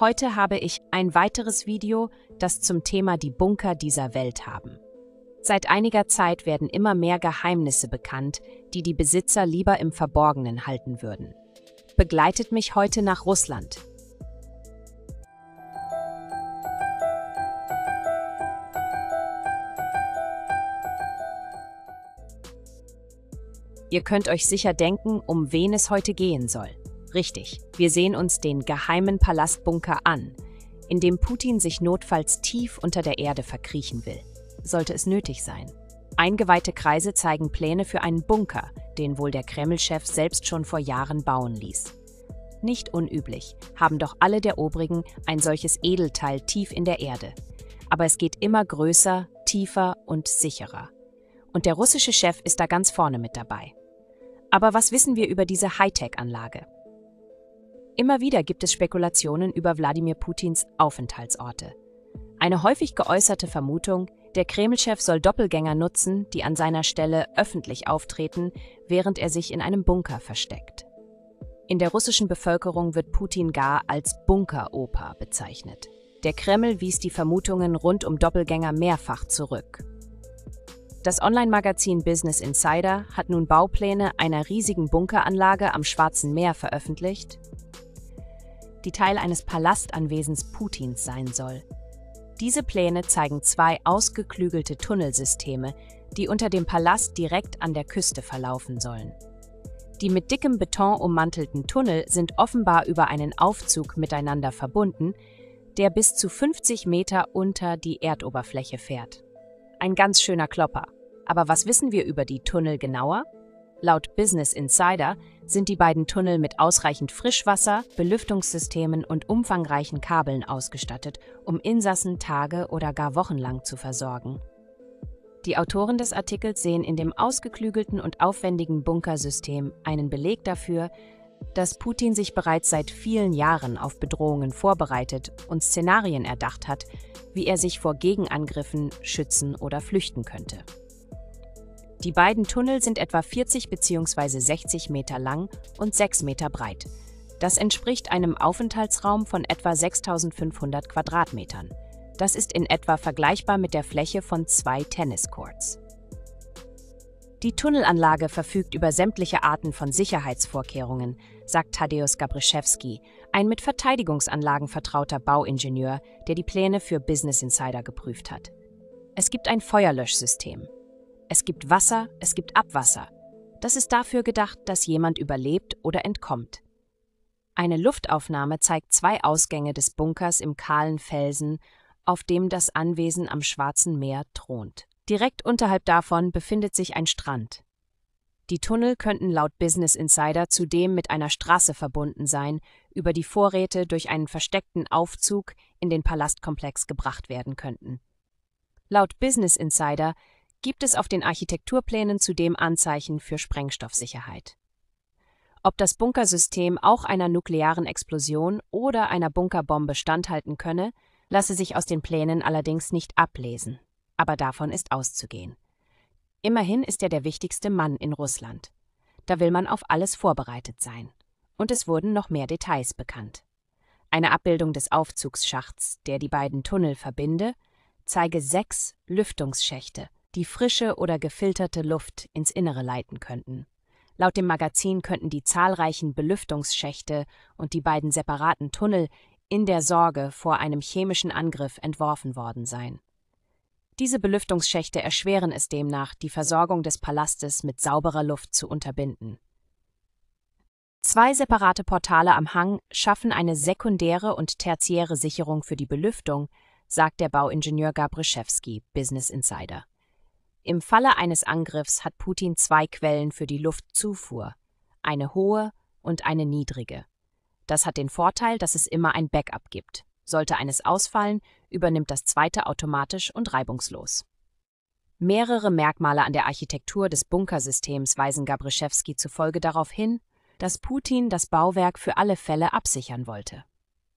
Heute habe ich ein weiteres Video, das zum Thema die Bunker dieser Welt haben. Seit einiger Zeit werden immer mehr Geheimnisse bekannt, die die Besitzer lieber im Verborgenen halten würden. Begleitet mich heute nach Russland. Ihr könnt euch sicher denken, um wen es heute gehen soll. Richtig, wir sehen uns den geheimen Palastbunker an, in dem Putin sich notfalls tief unter der Erde verkriechen will, sollte es nötig sein. Eingeweihte Kreise zeigen Pläne für einen Bunker, den wohl der Kreml-Chef selbst schon vor Jahren bauen ließ. Nicht unüblich, haben doch alle der Obrigen ein solches Edelteil tief in der Erde. Aber es geht immer größer, tiefer und sicherer. Und der russische Chef ist da ganz vorne mit dabei. Aber was wissen wir über diese Hightech-Anlage? Immer wieder gibt es Spekulationen über Wladimir Putins Aufenthaltsorte. Eine häufig geäußerte Vermutung, der Kremlchef soll Doppelgänger nutzen, die an seiner Stelle öffentlich auftreten, während er sich in einem Bunker versteckt. In der russischen Bevölkerung wird Putin gar als Bunkeroper bezeichnet. Der Kreml wies die Vermutungen rund um Doppelgänger mehrfach zurück. Das Online-Magazin Business Insider hat nun Baupläne einer riesigen Bunkeranlage am Schwarzen Meer veröffentlicht, die Teil eines Palastanwesens Putins sein soll. Diese Pläne zeigen zwei ausgeklügelte Tunnelsysteme, die unter dem Palast direkt an der Küste verlaufen sollen. Die mit dickem Beton ummantelten Tunnel sind offenbar über einen Aufzug miteinander verbunden, der bis zu 50 Meter unter die Erdoberfläche fährt. Ein ganz schöner Klopper. Aber was wissen wir über die Tunnel genauer? Laut Business Insider sind die beiden Tunnel mit ausreichend Frischwasser, Belüftungssystemen und umfangreichen Kabeln ausgestattet, um Insassen Tage oder gar wochenlang zu versorgen. Die Autoren des Artikels sehen in dem ausgeklügelten und aufwendigen Bunkersystem einen Beleg dafür, dass Putin sich bereits seit vielen Jahren auf Bedrohungen vorbereitet und Szenarien erdacht hat, wie er sich vor Gegenangriffen schützen oder flüchten könnte. Die beiden Tunnel sind etwa 40 bzw. 60 Meter lang und 6 Meter breit. Das entspricht einem Aufenthaltsraum von etwa 6500 Quadratmetern. Das ist in etwa vergleichbar mit der Fläche von zwei Tenniscourts. Die Tunnelanlage verfügt über sämtliche Arten von Sicherheitsvorkehrungen, sagt Tadeusz Gabriszewski, ein mit Verteidigungsanlagen vertrauter Bauingenieur, der die Pläne für Business Insider geprüft hat. Es gibt ein Feuerlöschsystem, es gibt Wasser, es gibt Abwasser. Das ist dafür gedacht, dass jemand überlebt oder entkommt. Eine Luftaufnahme zeigt zwei Ausgänge des Bunkers im kahlen Felsen, auf dem das Anwesen am Schwarzen Meer thront. Direkt unterhalb davon befindet sich ein Strand. Die Tunnel könnten laut Business Insider zudem mit einer Straße verbunden sein, über die Vorräte durch einen versteckten Aufzug in den Palastkomplex gebracht werden könnten. Laut Business Insider gibt es auf den Architekturplänen zudem Anzeichen für Sprengstoffsicherheit. Ob das Bunkersystem auch einer nuklearen Explosion oder einer Bunkerbombe standhalten könne, lasse sich aus den Plänen allerdings nicht ablesen, aber davon ist auszugehen. Immerhin ist er der wichtigste Mann in Russland. Da will man auf alles vorbereitet sein. Und es wurden noch mehr Details bekannt. Eine Abbildung des Aufzugsschachts, der die beiden Tunnel verbinde, zeige sechs Lüftungsschächte, die frische oder gefilterte Luft ins Innere leiten könnten. Laut dem Magazin könnten die zahlreichen Belüftungsschächte und die beiden separaten Tunnel in der Sorge vor einem chemischen Angriff entworfen worden sein. Diese Belüftungsschächte erschweren es demnach, die Versorgung des Palastes mit sauberer Luft zu unterbinden. Zwei separate Portale am Hang schaffen eine sekundäre und tertiäre Sicherung für die Belüftung, sagt der Bauingenieur Gabrischewski, Business Insider. Im Falle eines Angriffs hat Putin zwei Quellen für die Luftzufuhr, eine hohe und eine niedrige. Das hat den Vorteil, dass es immer ein Backup gibt. Sollte eines ausfallen, übernimmt das zweite automatisch und reibungslos. Mehrere Merkmale an der Architektur des Bunkersystems weisen Gabrischewski zufolge darauf hin, dass Putin das Bauwerk für alle Fälle absichern wollte.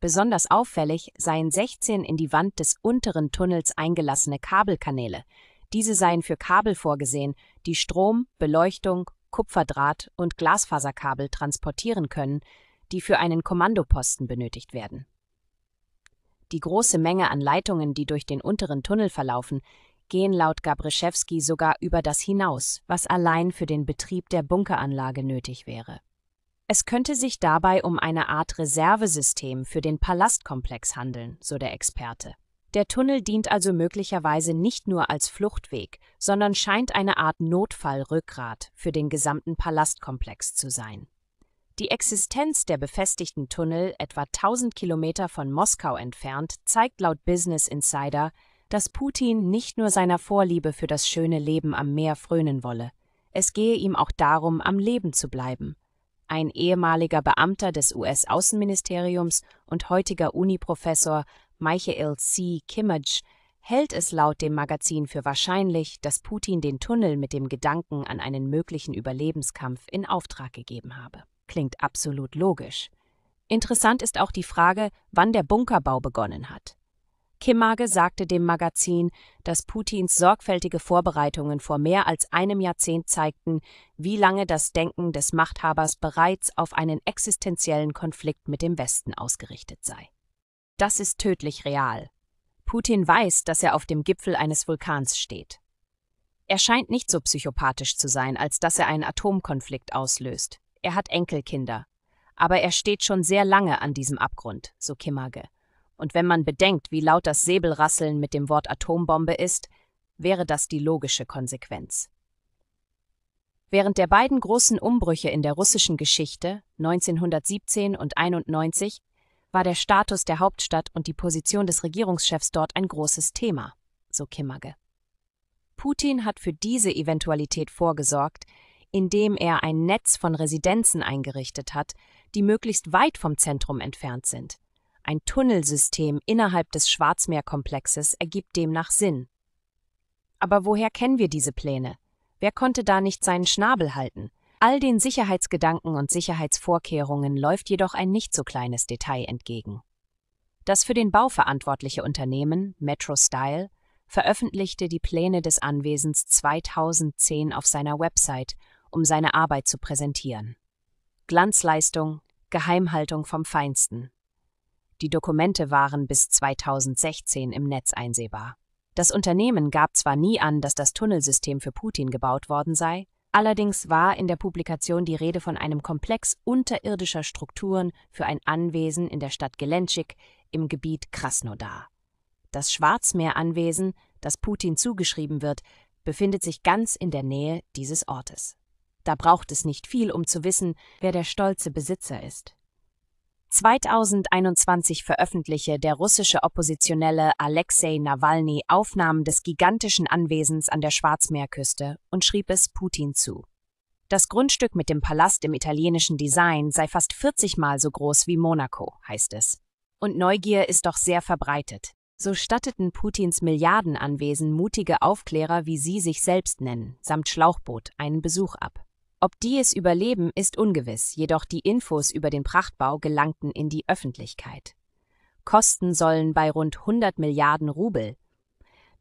Besonders auffällig seien 16 in die Wand des unteren Tunnels eingelassene Kabelkanäle, diese seien für Kabel vorgesehen, die Strom, Beleuchtung, Kupferdraht und Glasfaserkabel transportieren können, die für einen Kommandoposten benötigt werden. Die große Menge an Leitungen, die durch den unteren Tunnel verlaufen, gehen laut Gabrischewski sogar über das hinaus, was allein für den Betrieb der Bunkeranlage nötig wäre. Es könnte sich dabei um eine Art Reservesystem für den Palastkomplex handeln, so der Experte. Der Tunnel dient also möglicherweise nicht nur als Fluchtweg, sondern scheint eine Art Notfallrückgrat für den gesamten Palastkomplex zu sein. Die Existenz der befestigten Tunnel, etwa 1000 Kilometer von Moskau entfernt, zeigt laut Business Insider, dass Putin nicht nur seiner Vorliebe für das schöne Leben am Meer frönen wolle, es gehe ihm auch darum, am Leben zu bleiben. Ein ehemaliger Beamter des US-Außenministeriums und heutiger Uni-Professor Michael C. Kimmage, hält es laut dem Magazin für wahrscheinlich, dass Putin den Tunnel mit dem Gedanken an einen möglichen Überlebenskampf in Auftrag gegeben habe. Klingt absolut logisch. Interessant ist auch die Frage, wann der Bunkerbau begonnen hat. Kimmage sagte dem Magazin, dass Putins sorgfältige Vorbereitungen vor mehr als einem Jahrzehnt zeigten, wie lange das Denken des Machthabers bereits auf einen existenziellen Konflikt mit dem Westen ausgerichtet sei. Das ist tödlich real. Putin weiß, dass er auf dem Gipfel eines Vulkans steht. Er scheint nicht so psychopathisch zu sein, als dass er einen Atomkonflikt auslöst. Er hat Enkelkinder. Aber er steht schon sehr lange an diesem Abgrund, so Kimmage. Und wenn man bedenkt, wie laut das Säbelrasseln mit dem Wort Atombombe ist, wäre das die logische Konsequenz. Während der beiden großen Umbrüche in der russischen Geschichte 1917 und 91 war der Status der Hauptstadt und die Position des Regierungschefs dort ein großes Thema, so Kimmage. Putin hat für diese Eventualität vorgesorgt, indem er ein Netz von Residenzen eingerichtet hat, die möglichst weit vom Zentrum entfernt sind. Ein Tunnelsystem innerhalb des Schwarzmeerkomplexes ergibt demnach Sinn. Aber woher kennen wir diese Pläne? Wer konnte da nicht seinen Schnabel halten? All den Sicherheitsgedanken und Sicherheitsvorkehrungen läuft jedoch ein nicht so kleines Detail entgegen. Das für den Bau verantwortliche Unternehmen Metro Style veröffentlichte die Pläne des Anwesens 2010 auf seiner Website, um seine Arbeit zu präsentieren. Glanzleistung, Geheimhaltung vom Feinsten. Die Dokumente waren bis 2016 im Netz einsehbar. Das Unternehmen gab zwar nie an, dass das Tunnelsystem für Putin gebaut worden sei, Allerdings war in der Publikation die Rede von einem Komplex unterirdischer Strukturen für ein Anwesen in der Stadt Gelenschik im Gebiet Krasnodar. Das Schwarzmeeranwesen, das Putin zugeschrieben wird, befindet sich ganz in der Nähe dieses Ortes. Da braucht es nicht viel, um zu wissen, wer der stolze Besitzer ist. 2021 veröffentliche der russische Oppositionelle Alexei Nawalny Aufnahmen des gigantischen Anwesens an der Schwarzmeerküste und schrieb es Putin zu. Das Grundstück mit dem Palast im italienischen Design sei fast 40 Mal so groß wie Monaco, heißt es. Und Neugier ist doch sehr verbreitet. So statteten Putins Milliardenanwesen mutige Aufklärer, wie sie sich selbst nennen, samt Schlauchboot einen Besuch ab. Ob die es überleben, ist ungewiss, jedoch die Infos über den Prachtbau gelangten in die Öffentlichkeit. Kosten sollen bei rund 100 Milliarden Rubel,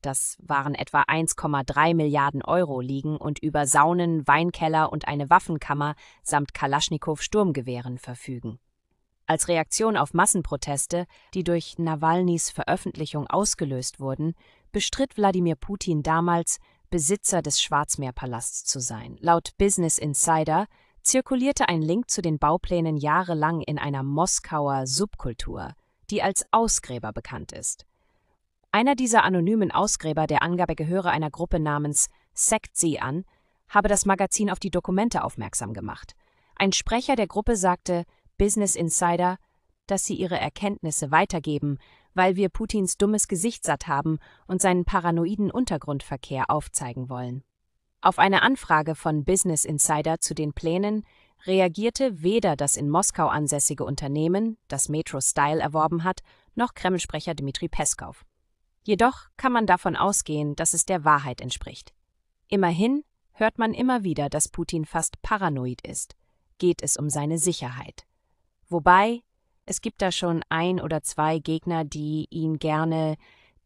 das waren etwa 1,3 Milliarden Euro liegen und über Saunen, Weinkeller und eine Waffenkammer samt Kalaschnikow-Sturmgewehren verfügen. Als Reaktion auf Massenproteste, die durch Nawalnys Veröffentlichung ausgelöst wurden, bestritt Wladimir Putin damals, Besitzer des Schwarzmeerpalasts zu sein. Laut Business Insider zirkulierte ein Link zu den Bauplänen jahrelang in einer Moskauer Subkultur, die als Ausgräber bekannt ist. Einer dieser anonymen Ausgräber, der Angabe gehöre einer Gruppe namens Sekt Sie an, habe das Magazin auf die Dokumente aufmerksam gemacht. Ein Sprecher der Gruppe sagte Business Insider, dass sie ihre Erkenntnisse weitergeben, weil wir Putins dummes Gesicht satt haben und seinen paranoiden Untergrundverkehr aufzeigen wollen. Auf eine Anfrage von Business Insider zu den Plänen reagierte weder das in Moskau ansässige Unternehmen, das Metro Style erworben hat, noch Kremlsprecher Dmitri Peskow. Jedoch kann man davon ausgehen, dass es der Wahrheit entspricht. Immerhin hört man immer wieder, dass Putin fast paranoid ist. Geht es um seine Sicherheit. Wobei es gibt da schon ein oder zwei Gegner, die ihn gerne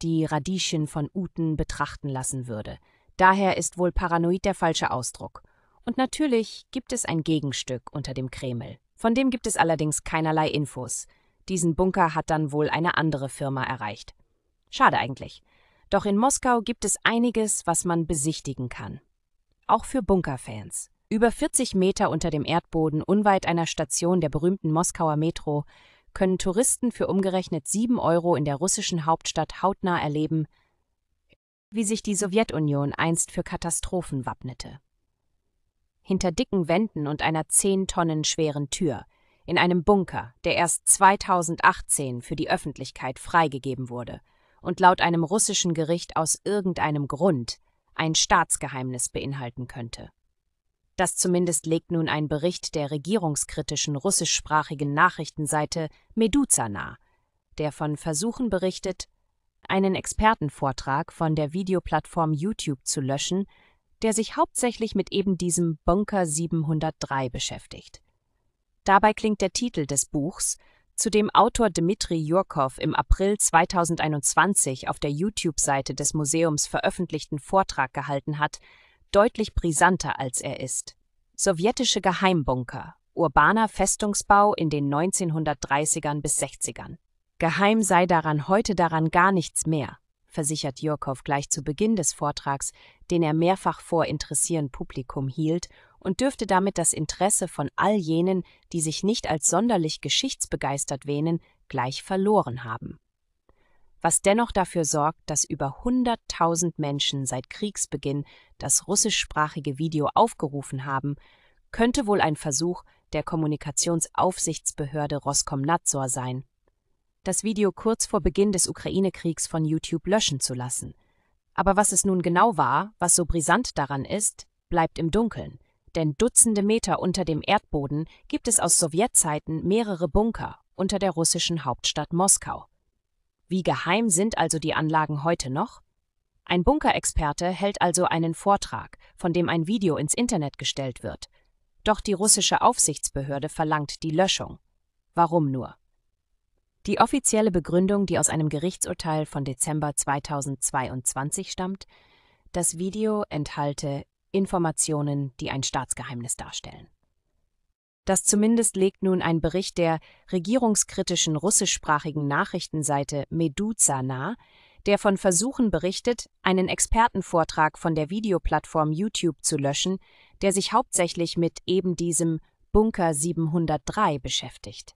die Radieschen von Uten betrachten lassen würde. Daher ist wohl paranoid der falsche Ausdruck. Und natürlich gibt es ein Gegenstück unter dem Kreml. Von dem gibt es allerdings keinerlei Infos. Diesen Bunker hat dann wohl eine andere Firma erreicht. Schade eigentlich. Doch in Moskau gibt es einiges, was man besichtigen kann. Auch für Bunkerfans. Über 40 Meter unter dem Erdboden, unweit einer Station der berühmten Moskauer Metro, können Touristen für umgerechnet 7 Euro in der russischen Hauptstadt hautnah erleben, wie sich die Sowjetunion einst für Katastrophen wappnete. Hinter dicken Wänden und einer 10 Tonnen schweren Tür, in einem Bunker, der erst 2018 für die Öffentlichkeit freigegeben wurde und laut einem russischen Gericht aus irgendeinem Grund ein Staatsgeheimnis beinhalten könnte. Das zumindest legt nun ein Bericht der regierungskritischen russischsprachigen Nachrichtenseite Meduza nahe, der von Versuchen berichtet, einen Expertenvortrag von der Videoplattform YouTube zu löschen, der sich hauptsächlich mit eben diesem Bunker 703 beschäftigt. Dabei klingt der Titel des Buchs, zu dem Autor Dmitri Jurkow im April 2021 auf der YouTube-Seite des Museums veröffentlichten Vortrag gehalten hat, deutlich brisanter als er ist. Sowjetische Geheimbunker, urbaner Festungsbau in den 1930ern bis 60ern. Geheim sei daran heute daran gar nichts mehr, versichert Jurkow gleich zu Beginn des Vortrags, den er mehrfach vor interessierendem Publikum hielt und dürfte damit das Interesse von all jenen, die sich nicht als sonderlich geschichtsbegeistert wähnen, gleich verloren haben was dennoch dafür sorgt, dass über 100.000 Menschen seit Kriegsbeginn das russischsprachige Video aufgerufen haben, könnte wohl ein Versuch der Kommunikationsaufsichtsbehörde Roskomnadzor sein, das Video kurz vor Beginn des Ukraine-Kriegs von YouTube löschen zu lassen. Aber was es nun genau war, was so brisant daran ist, bleibt im Dunkeln. Denn Dutzende Meter unter dem Erdboden gibt es aus Sowjetzeiten mehrere Bunker unter der russischen Hauptstadt Moskau. Wie geheim sind also die Anlagen heute noch? Ein Bunkerexperte hält also einen Vortrag, von dem ein Video ins Internet gestellt wird. Doch die russische Aufsichtsbehörde verlangt die Löschung. Warum nur? Die offizielle Begründung, die aus einem Gerichtsurteil von Dezember 2022 stammt, das Video enthalte Informationen, die ein Staatsgeheimnis darstellen. Das zumindest legt nun ein Bericht der regierungskritischen russischsprachigen Nachrichtenseite Meduza nahe, der von Versuchen berichtet, einen Expertenvortrag von der Videoplattform YouTube zu löschen, der sich hauptsächlich mit eben diesem Bunker 703 beschäftigt.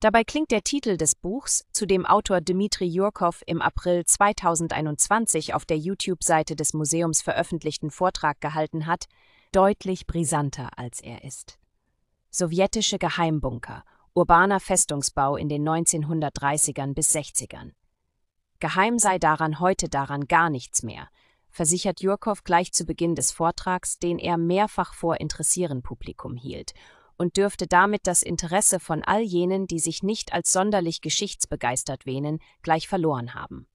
Dabei klingt der Titel des Buchs, zu dem Autor Dmitri Jurkow im April 2021 auf der YouTube-Seite des Museums veröffentlichten Vortrag gehalten hat, deutlich brisanter als er ist sowjetische Geheimbunker, urbaner Festungsbau in den 1930ern bis 60ern. Geheim sei daran heute daran gar nichts mehr, versichert Jurkow gleich zu Beginn des Vortrags, den er mehrfach vor interessierem Publikum hielt, und dürfte damit das Interesse von all jenen, die sich nicht als sonderlich geschichtsbegeistert wähnen, gleich verloren haben.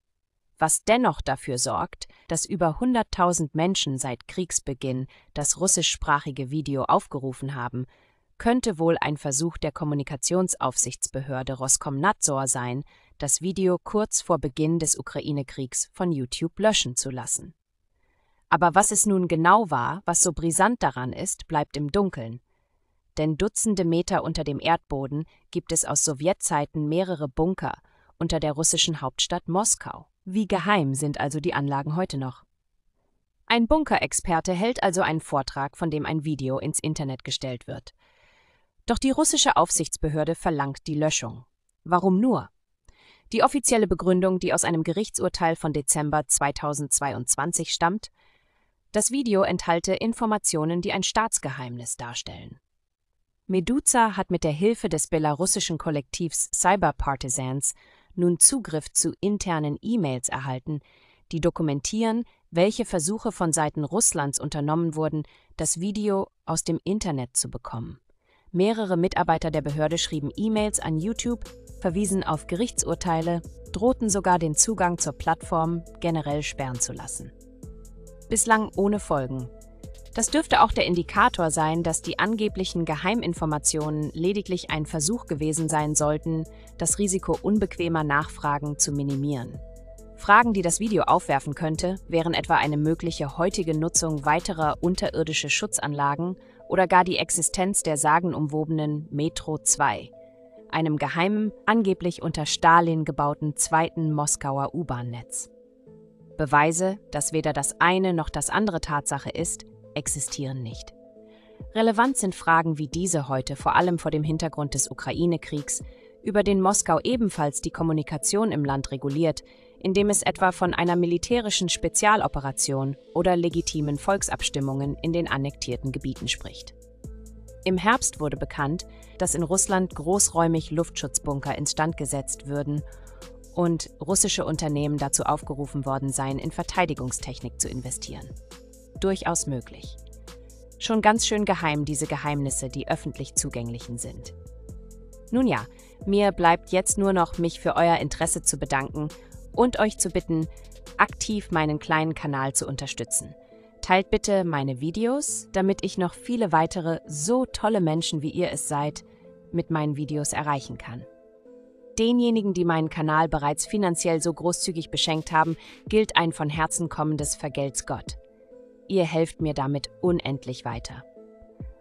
Was dennoch dafür sorgt, dass über 100.000 Menschen seit Kriegsbeginn das russischsprachige Video aufgerufen haben, könnte wohl ein Versuch der Kommunikationsaufsichtsbehörde Roskomnadzor sein, das Video kurz vor Beginn des Ukraine-Kriegs von YouTube löschen zu lassen. Aber was es nun genau war, was so brisant daran ist, bleibt im Dunkeln. Denn Dutzende Meter unter dem Erdboden gibt es aus Sowjetzeiten mehrere Bunker unter der russischen Hauptstadt Moskau. Wie geheim sind also die Anlagen heute noch? Ein Bunkerexperte hält also einen Vortrag, von dem ein Video ins Internet gestellt wird. Doch die russische Aufsichtsbehörde verlangt die Löschung. Warum nur? Die offizielle Begründung, die aus einem Gerichtsurteil von Dezember 2022 stammt, das Video enthalte Informationen, die ein Staatsgeheimnis darstellen. Meduza hat mit der Hilfe des belarussischen Kollektivs Cyberpartisans nun Zugriff zu internen E-Mails erhalten, die dokumentieren, welche Versuche von Seiten Russlands unternommen wurden, das Video aus dem Internet zu bekommen. Mehrere Mitarbeiter der Behörde schrieben E-Mails an YouTube, verwiesen auf Gerichtsurteile, drohten sogar den Zugang zur Plattform generell sperren zu lassen. Bislang ohne Folgen. Das dürfte auch der Indikator sein, dass die angeblichen Geheiminformationen lediglich ein Versuch gewesen sein sollten, das Risiko unbequemer Nachfragen zu minimieren. Fragen, die das Video aufwerfen könnte, wären etwa eine mögliche heutige Nutzung weiterer unterirdischer Schutzanlagen oder gar die Existenz der sagenumwobenen Metro 2, einem geheimen, angeblich unter Stalin gebauten zweiten Moskauer U-Bahn-Netz. Beweise, dass weder das eine noch das andere Tatsache ist, existieren nicht. Relevant sind Fragen wie diese heute vor allem vor dem Hintergrund des Ukraine-Kriegs, über den Moskau ebenfalls die Kommunikation im Land reguliert, indem es etwa von einer militärischen Spezialoperation oder legitimen Volksabstimmungen in den annektierten Gebieten spricht. Im Herbst wurde bekannt, dass in Russland großräumig Luftschutzbunker instand gesetzt würden und russische Unternehmen dazu aufgerufen worden seien, in Verteidigungstechnik zu investieren. Durchaus möglich. Schon ganz schön geheim diese Geheimnisse, die öffentlich zugänglichen sind. Nun ja, mir bleibt jetzt nur noch, mich für euer Interesse zu bedanken und euch zu bitten, aktiv meinen kleinen Kanal zu unterstützen. Teilt bitte meine Videos, damit ich noch viele weitere so tolle Menschen wie ihr es seid mit meinen Videos erreichen kann. Denjenigen, die meinen Kanal bereits finanziell so großzügig beschenkt haben, gilt ein von Herzen kommendes Vergelt's Gott. Ihr helft mir damit unendlich weiter.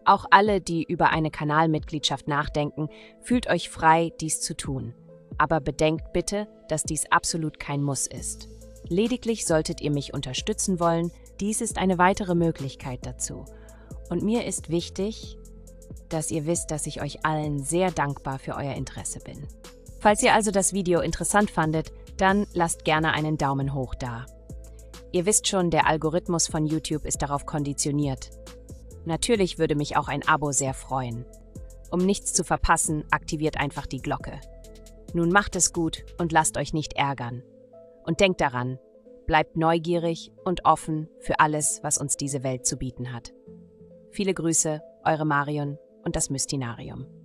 Auch alle, die über eine Kanalmitgliedschaft nachdenken, fühlt euch frei, dies zu tun. Aber bedenkt bitte, dass dies absolut kein Muss ist. Lediglich solltet ihr mich unterstützen wollen, dies ist eine weitere Möglichkeit dazu. Und mir ist wichtig, dass ihr wisst, dass ich euch allen sehr dankbar für euer Interesse bin. Falls ihr also das Video interessant fandet, dann lasst gerne einen Daumen hoch da. Ihr wisst schon, der Algorithmus von YouTube ist darauf konditioniert. Natürlich würde mich auch ein Abo sehr freuen. Um nichts zu verpassen, aktiviert einfach die Glocke. Nun macht es gut und lasst euch nicht ärgern. Und denkt daran, bleibt neugierig und offen für alles, was uns diese Welt zu bieten hat. Viele Grüße, eure Marion und das Mystinarium.